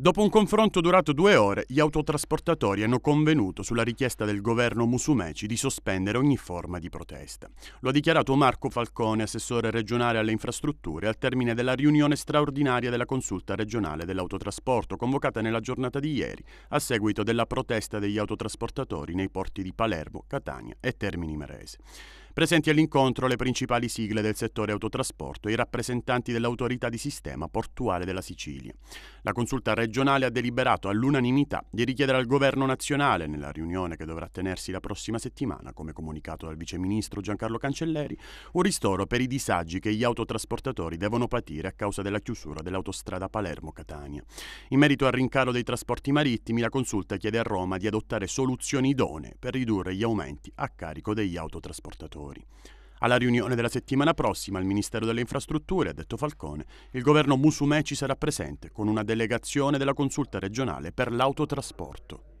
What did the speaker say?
Dopo un confronto durato due ore, gli autotrasportatori hanno convenuto sulla richiesta del governo Musumeci di sospendere ogni forma di protesta. Lo ha dichiarato Marco Falcone, assessore regionale alle infrastrutture, al termine della riunione straordinaria della consulta regionale dell'autotrasporto, convocata nella giornata di ieri, a seguito della protesta degli autotrasportatori nei porti di Palermo, Catania e Termini Marese. Presenti all'incontro le principali sigle del settore autotrasporto e i rappresentanti dell'autorità di sistema portuale della Sicilia. La consulta regionale ha deliberato all'unanimità di richiedere al governo nazionale, nella riunione che dovrà tenersi la prossima settimana, come comunicato dal viceministro Giancarlo Cancelleri, un ristoro per i disagi che gli autotrasportatori devono patire a causa della chiusura dell'autostrada Palermo-Catania. In merito al rincaro dei trasporti marittimi, la consulta chiede a Roma di adottare soluzioni idonee per ridurre gli aumenti a carico degli autotrasportatori lavori. Alla riunione della settimana prossima al Ministero delle Infrastrutture, ha detto Falcone, il governo Musumeci sarà presente con una delegazione della consulta regionale per l'autotrasporto.